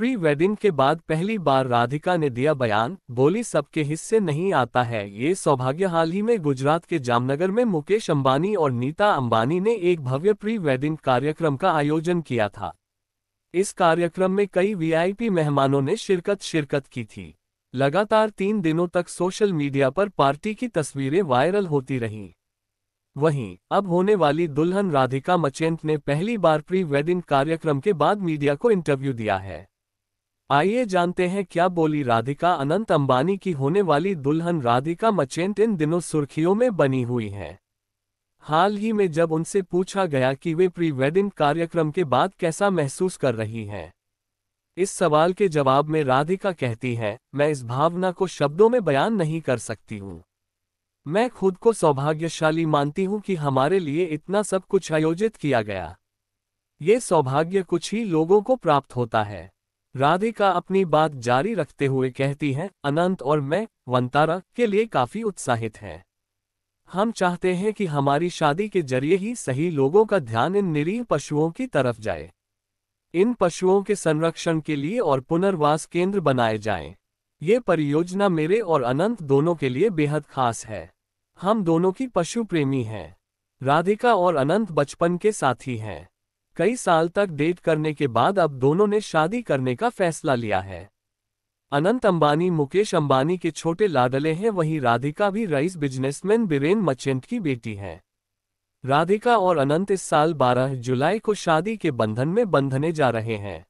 Pre wedding के बाद पहली बार राधिका ने दिया बयान बोली सबके हिस्से नहीं आता है ये सौभाग्य हाल ही में गुजरात के जामनगर में मुकेश अंबानी और नीता अंबानी ने एक भव्य प्री वेडिंग कार्यक्रम का आयोजन किया था इस कार्यक्रम में कई वीआईपी मेहमानों ने शिरकत शिरकत की थी लगातार तीन दिनों तक सोशल मीडिया पर पार्टी की तस्वीरें वायरल होती रहीं वहीं अब होने वाली दुल्हन राधिका मचेंट ने पहली बार प्री वेडिंग कार्यक्रम के बाद मीडिया को इंटरव्यू दिया है आइए जानते हैं क्या बोली राधिका अनंत अंबानी की होने वाली दुल्हन राधिका मचेंट इन दिनों सुर्खियों में बनी हुई हैं हाल ही में जब उनसे पूछा गया कि वे प्री वेडिंग कार्यक्रम के बाद कैसा महसूस कर रही हैं इस सवाल के जवाब में राधिका कहती हैं मैं इस भावना को शब्दों में बयान नहीं कर सकती हूँ मैं खुद को सौभाग्यशाली मानती हूँ कि हमारे लिए इतना सब कुछ आयोजित किया गया ये सौभाग्य कुछ ही लोगों को प्राप्त होता है राधिका अपनी बात जारी रखते हुए कहती हैं अनंत और मैं वंतारा के लिए काफी उत्साहित हैं हम चाहते हैं कि हमारी शादी के जरिए ही सही लोगों का ध्यान इन निरीह पशुओं की तरफ जाए इन पशुओं के संरक्षण के लिए और पुनर्वास केंद्र बनाए जाएं। ये परियोजना मेरे और अनंत दोनों के लिए बेहद खास है हम दोनों की पशु प्रेमी हैं राधिका और अनंत बचपन के साथी हैं कई साल तक डेट करने के बाद अब दोनों ने शादी करने का फैसला लिया है अनंत अंबानी मुकेश अंबानी के छोटे लाडले हैं वहीं राधिका भी राइस बिजनेसमैन बिरेन मचेंट की बेटी हैं राधिका और अनंत इस साल 12 जुलाई को शादी के बंधन में बंधने जा रहे हैं